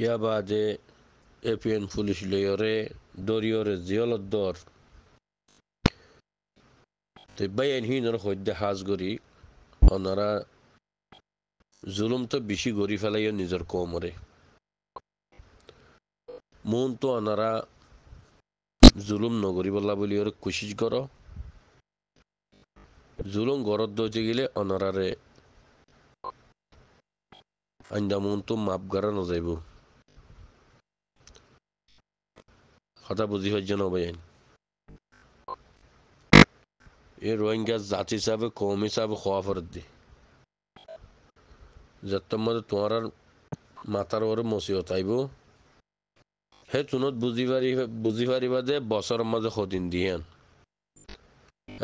या बादे APN police लेयोरे दोरियोरे जियोलत दौर তো বাইন হিনর সদ্যা সাজ কৰি অনারা জুলুমটো বেশি গড়ি ফেলাইও নিজৰ কমরে মনটো অনারা জুলুম নগরি বলা বলি ওর কোশিশ কর জুলুম গরত দৌজে গেলে অনারারে আঞ্জা মনটো মাপ গারা নজাইব কথা বুঝি হয়েছে নবেন এ রোহিঙ্গা জাতি হিসাবে কম হিসাবে খোয়া ফেরত দি যত মধ্যে তোমার মাথার ওর মসিহত আইব হে তুনত বুঝি পারি বুঝি পারিবা যে বছরের মাঝে সদিন দিয়েন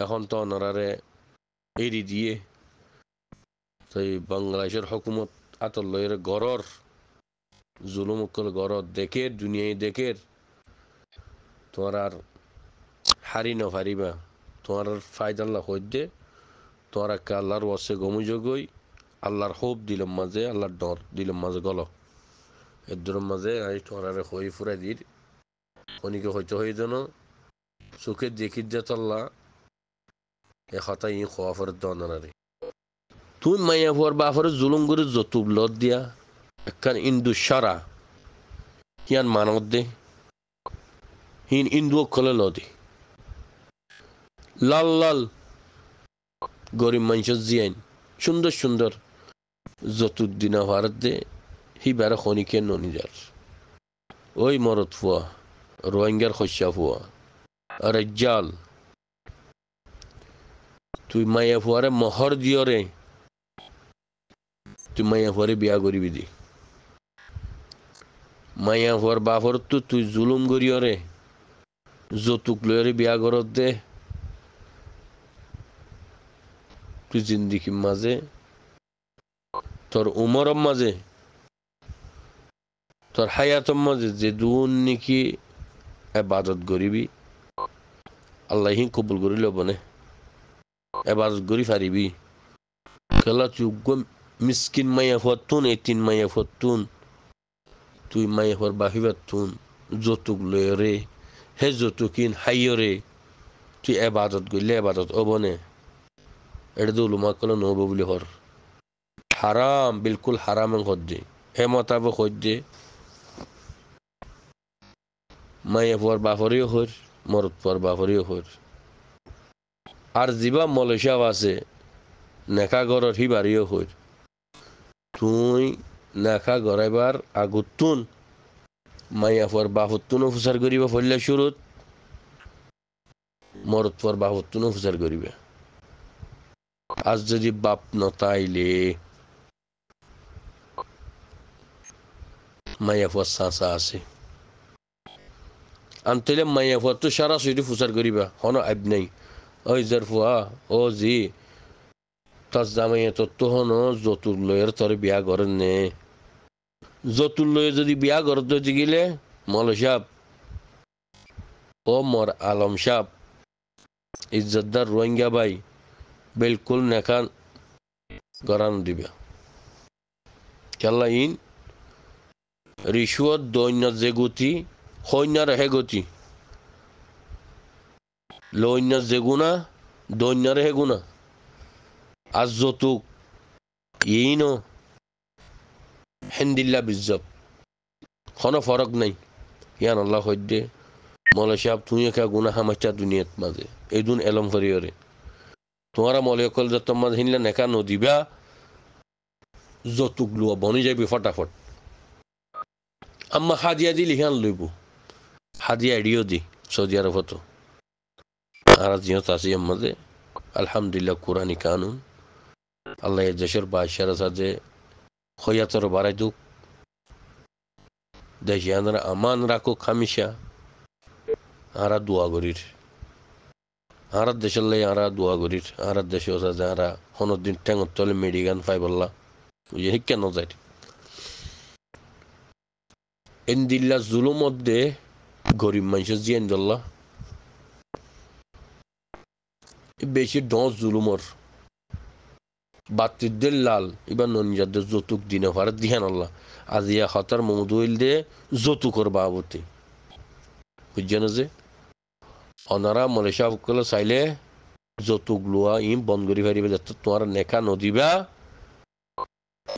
এখন তো অনারে এরি দিয়ে তাই বাংলাদেশের হকুমত আতল গড়র জুলুমকল গড়র দেখের দুনিয়ায় দেখের তোমার আর হারি না ফারিবা তোমার ফায়দা আল্লাহ হইতে তোমার একটা আল্লাহর ওয়াসে গমুযোগই আল্লাহর হোপ দিলাম মাঝে আল্লাহর ডর দিলাম মাঝে গল এর মাঝে আমি তোমার আর হই ফুরাই দির অনেকে হয়তো হয়ে যেন চোখের দেখি যে তল্লা এ হতা ই খোয়া ফের দনারে তুই মাইয়া ফুয়ার বাফারে জুলুম করে যতুব লত দিয়া একখান ইন্দু সারা কিয়ান মানত দে in indwokkala lodi লাল লাল গরিব মানুষের জিয়াইন সুন্দর সুন্দর যতুর্দিন হওয়ার দে হি বেড়া খনিকে ননিজার ওই মরত ফুয়া রোহিঙ্গার খসা ফুয়া আরে জাল তুই মাইয়া ফুয়ারে মহর দিও তুই মাইয়া ফুয়ারে বিয়া করিবি দি মাইয়া ফুয়ার বাফর তো তুই জুলুম করিও রে যৌতুক লৈ বিয়া ঘৰত দে তুই জিন্দিকিম মাজে তোৰ উমৰম মাজে তোৰ হায়াতম মাজে যে দুন নেকি এবাদত কৰিবি আল্লাহ কবুল কৰি লব নে এবাদত করি ফারিবি খেলা তুই মিসকিন মাইয়া ফতুন এ তিন মাইয়া ফতুন তুই মাইয়া ফর বাহিবার তুন যৌতুক লৈ রে হে যতুকিন হাইয়রে তুই এবাদত গইলে এবাদত অবনে এটা তো উলুমা কলে নহব বুলি হর হাৰাম বিলকুল হাৰাম হারাম দে হে মতাবক দে মায়ে পর বাফরিও হর মরত পর বাফরিও হর আৰু যিবা মলেশিয়া আছে নেখা গড়ত সি বাৰীও হর তুই নেখা গড়াইবাৰ আগত মাইয়া পর বাহত্তুনও ফুসার করিবে ফলিয়া শুরুত মরত পর বাহত্তুনও ফুসার করিবে আজ যদি বাপ নতাইলে মাইয়া পর সাঁচা আছে আনতেলে মাইয়া পর তো সারা সুইটি ফুসার করিবা হন আইব নাই ওই যার ফুয়া ও জি তার জামাইয়া তো তো হন যতুর লয়ের তোর বিয়া করেন নে যতুল লয়ে যদি বিয়া করতে হচ্ছে মল সাপ ও মর আলম সাপ ইজ্জতদার রোহিঙ্গা ভাই বিলকুল নেখান গরান দিবে খেলা ইন রিসুয়ত দৈন্য যে গতি সৈন্যর হে গতি লৈন্য যে গুণা দৈন্যর হে গুণা আজ যতুক ইনো হেন্দিল্লা বিজ্জত কোন ফরক নাই ইয়ান আল্লাহ সদ্যে মলে সাহেব তুই একা গুণা হামাচ্ছা দুনিয়াত মাঝে দুন এলম হরিয়রে তোমারা মলে অকল যত মাঝে হিনলা নেকা নদিবা যতুক লুয়া বনি যাবি ফটাফট আম্মা হাদিয়া দি লিহান লইব হাদিয়া এড়িও দি সৌদি আরবত আর জিহত আছি আমাদের আলহামদুলিল্লাহ কোরআনী কানুন আল্লাহ দেশের বাদশারা সাথে Koyatları barayduk. Dejanra aman rakuk hamisha. আমরা দোয়া করির আমরা দেশের লাই আমরা দোয়া করির আমরা দেশে ওসা যে আমরা হনর দিন ঠেঙত তলে মেডিগান পাই বললা বুঝে শিক্ষা নজাই এন্দিল্লা জুলুমত দে গরিব মানুষ জিয়েন দল্লা বেশি ডস জুলুমর লাল এবার ননিজাদের যৌতুক দিনে ভার দিহান আল্লাহ ইয়া হতার মমদুইল দে যৌতুকর বাবতে বুঝছেন যে অনারা মলেশা সকলে চাইলে যৌতুক লোয়া ইম বন্ধ করি ফারিবে যাতে তোমার নেখা নদীবা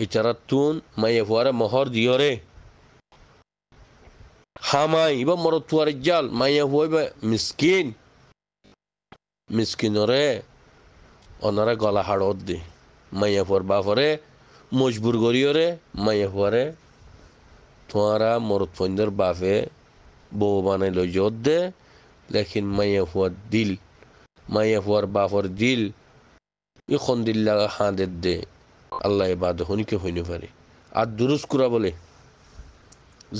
ইতারা তুন মাইয়া ফুয়ারে মহর দিয়রে হামাই এবার মর তুয়ারে জাল মাইয়া ফুয়াইবা মিসকিন মিসকিনরে অনারা গলা হাড়ত দে মাইয়া পর বাপরে মজবুর করিও রে মাইয়া পরে তোমারা মরত ফন্দর বাপে বউ বানাই লই জোর দে লেকিন মাইয়া ফুয়ার দিল মাইয়া ফুয়ার বাপর দিল ই খন্দিল্লা হাঁদের দে আল্লাহ বাদ হনিকে হইনি পারে আর দুরুস করা বলে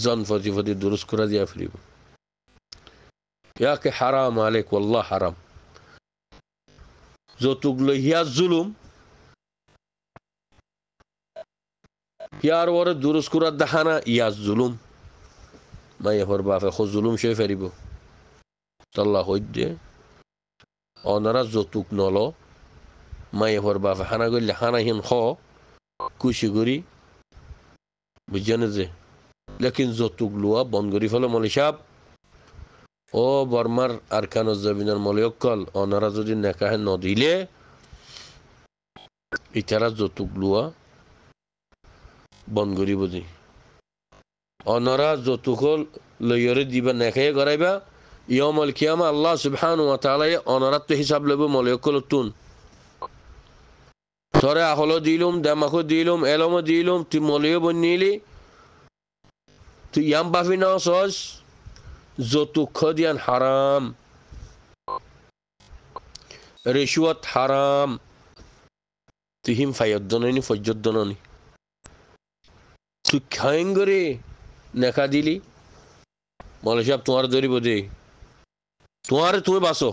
জন ফতি ফতি দুরুস করা দিয়া ফিরিব ইয়াকে হারাম আলেক আল্লাহ হারাম যৌতুক লইয়া জুলুম یار وره درست کورا دهانه یا ظلم ما یفر بافه خو ظلم شوی فریبو الله هدی آنرا زوتوک نالو ما یفر بافه حنا گل حنا هن خو کوشگوری بجنزه لكن زوتوک لوا بانگوری فلا مال شب ও বর্মার আর কানজ্জাবিনের মলয়কল ওনারা যদি নেকাহে নদিলে ইতারা যৌতুক লুয়া বনগুৰি বুজি অনরা যতুকল লইয়রে দিবা নেখাই গড়াইবা ইয়মল কিয়ামা আল্লাহ সুবহান ওয়া তাআলা অনরাত্ব হিসাব লব মলয়কল তুন সরে আহল দিলুম দামাখো দিলুম এলম দিলুম তুই মলয় বনিলি তুই ইয়াম বাফি না সস যতুক দিয়ান হারাম রিশওয়াত হারাম তুই হিম ফায়দ্দননি ফজ্জদ্দননি নেখা দিলি মলে সাহেব তোমার ধরিব দে তোমারে তুমি বাঁচো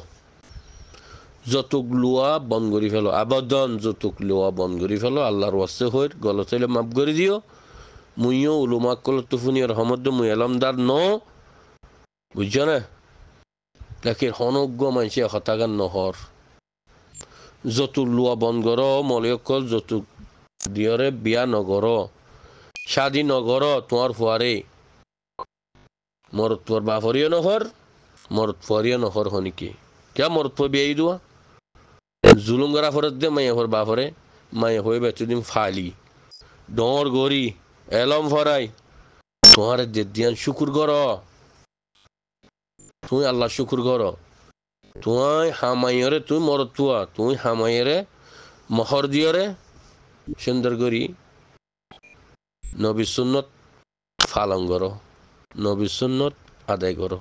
যতক লোয়া বন্ধ করে ফেলো আবেদন যতক লোয়া বন্ধ করে ফেলো আল্লাহর ওয়াস্তে হইর গল হইলে মাফ করে দিও মুইও উলুমাক কল তুফুনি আর হমদ মুই এলামদার ন বুঝছ না লাকির হনজ্ঞ মানুষে হতাগান নহর যতক লোয়া বন্ধ কর মলে অকল যতক দিয়রে বিয়া নগর শাদি নগর তোমার ফুয়ারে মরত পর বাফরিও নহর মরত পরিও নহর হনিকে কে মরত পর বিয়ে দুয়া জুলুম করা ফরত দে মাইয়া হর বাফরে মাইয়া হয়ে বেচুদিন ফালি ডর গরি এলম ফরাই তোমার যে দিয়ান শুকুর কর তুমি আল্লাহ শুকুর কর তুই হামাইয়রে তুই মরত তুয়া তুই হামাইয়রে মহর দিয়রে সুন্দর করি নবী সুন্নত ফালন করো নবী সুন্নত আদায় করো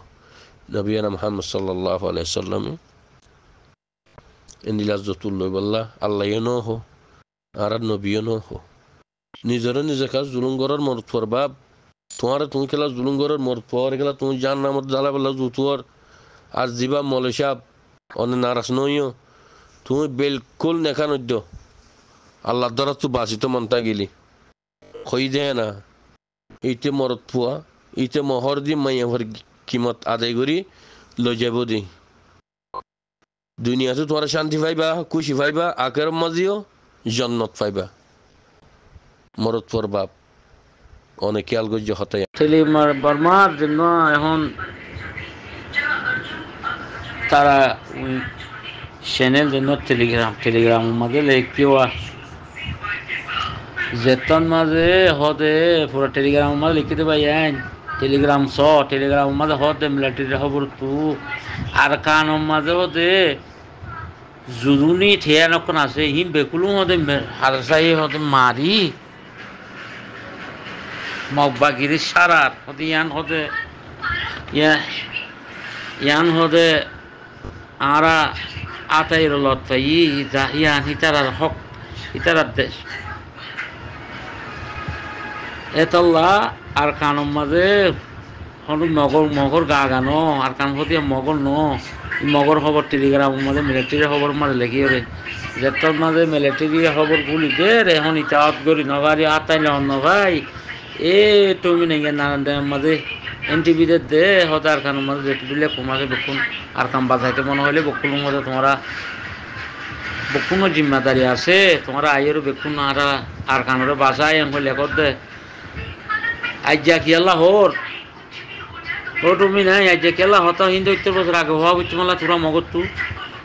নবীনা মোহাম্মদ সাল্লাহ আলাইসাল্লামে নীলাজতুল্লই বললা আল্লাহ ন হো আর আর নবীও ন হো নিজের নিজে কাজ জুলুম করার মরত পর বাপ তোমার তুমি খেলা জুলুম করার মরত পর খেলা তুমি যার নামত জ্বালা বললা জুতুয়ার আর জিবা মলে সাপ অনেক নারাজ নইও তুমি বিলকুল নেখানদ্য আল্লাহ দ্বারা তো বাসিত মনতা গেলি খৈদেনা ইতে মরত পোৱা ইতে মহর দি মাইয়াভর কিমত আদায় করি লই যাব দি দুনিয়াতো তোমার শান্তি পাইবা খুশি পাইবা আকের মাঝিও জন্নত পাইবা মরত পর বাপ অনেক খেয়াল করছে বর্মার জন্য এখন তারা চ্যানেল জন্য টেলিগ্রাম টেলিগ্রাম মাঝে কেউ জেতন মাঝে হতে পুরো টেলিগ্রাম মাঝে লিখে দেবাই আইন টেলিগ্রাম স টেলিগ্রাম মাঝে হতে মিলিটারি খবর তু আর কান মাঝে হতে জুদুনি ঠেয়ানক্ষণ আছে হিম বেকুলু হতে হারসাই হতে মারি মগবাগিরি সারার হতে ইয়ান হতে ইয়ান হতে আরা আতাই লতাই ইয়ান হিতারার হক হিতারার দেশ এতল্লা আর কানম মাঝে মগর মগর গা গানো আর কান হতিয়া মগর ন মগর খবর টেলিগ্রাম মাঝে মিলিটারি খবর মাঝে লেখি রে জেতর মাঝে মিলিটারি খবর গুলি দে রে এখন ইতাওয়াত করি নভারি আতাই অন্য ভাই এ তুমি নেই নারায়ণ মাঝে এন এনটিভিতে দে হতে আর কান মাঝে যেতে দিলে কুমাকে বকুন আর কাম বাজাইতে মনে হইলে বকুল মধ্যে তোমরা বকুনও জিম্মাদারি আছে তোমরা আইয়েরও বেকুন আর আর কানরে বাজায় এম হইলে কর দে আজ্জা কি আল্লাহ হর ও তুমি নাই আজ্জা কি আল্লাহ হতা হিন্দু ইত্তর বছর আগে হওয়া বুঝছো মাল্লা তোরা মগর তু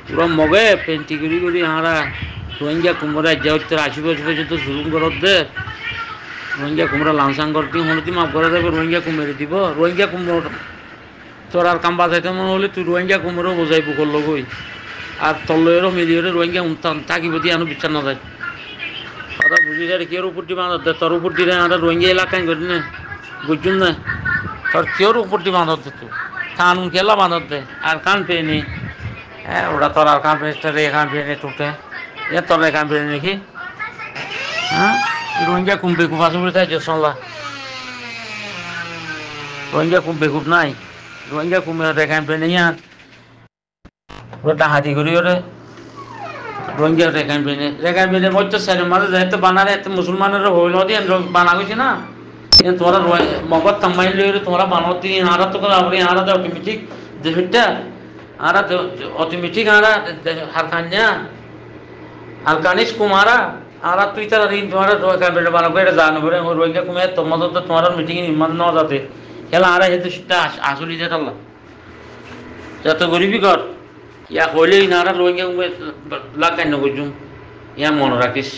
তোরা মগে পেন্টি গুড়ি গুড়ি হাঁড়া রোহিঙ্গা কুমরা আজ্জা উত্তর আশি বছর পর্যন্ত জুলুম করত দে রোহিঙ্গা কুমরা লাংসাং করতি হলতি মাফ করে দেবে রোহিঙ্গা কুমেরে দিব রোহিঙ্গা কুমড়ো তোর আর কাম বাজাইতে মনে হলে তুই রোহিঙ্গা কুমড়ো বোঝাই পুকুর লগই আর তল্লয়েরও মিলিয়ে রোহিঙ্গা উন্তান থাকিব দিয়ে আনো বিচার না যায় কথা বুঝি কেউ উপর দিবে তোর উপর দিলে আমরা রোহিঙ্গা এলাকায় করি না তোর কেউর উপরটি పుట్టి দিত কান খেলা দে আর কান পেয়ে হ্যাঁ ওটা তোর আর কান পেয়ে এখান পেয়ে টুটে এ তোর এখান পেয়ে নাকি হ্যাঁ রঞ্জা কুম্পে কুপ আসবি তাই জসনলা রঞ্জা কুম্পে কুপ নাই রঞ্জা কুম্পে হতে এখান পেয়ে নেই আর ওটা হাতি করি ওরে রোহিঙ্গা রেখান বিনে রেখান বিনে মজ্জ সাইড মাঝে যাইতে বানারে মুসলমানের হইল দিয়ে বানা গেছি না তোমরা মগজ কামাই লই তোমরা বানতি আরা তো আপনি আরা অটোমেটিক দেশটা আরা অটোমেটিক আরা হারখানিয়া হালকানিস কুমারা আরা তুই তারা ঋণ তোমার বেটা বানো বেটা জানো বেড়ে রোহিঙ্গা ইমান ন যাতে খেলা আরা হেতু সেটা আসলি যত গরিবি কর ইয়া কইলে ইনারা রোহিঙ্গা লাগাই নগুজুম ইয়া মনে রাখিস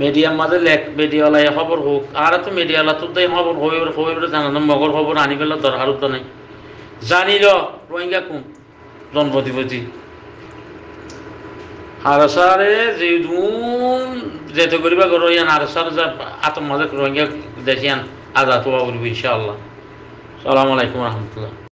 মিডিয়াম মাঝে লেখ মিডিয়ালাই খবর হোক আর তো মিডিয়ালা তো তাই খবর হয়ে হয়ে জানা না মগর খবর আনি পেলে দরকার তো নাই জানিল রোহিঙ্গা কুম জন্মধিপতি আরসারে যে দুম যেতে করিবা করো ইয়ান আরসার যা আতম রোহিঙ্গা দেখিয়ান আজাদ হওয়া বলবো ইনশাআল্লাহ সালাম আলাইকুম রহমতুল্লাহ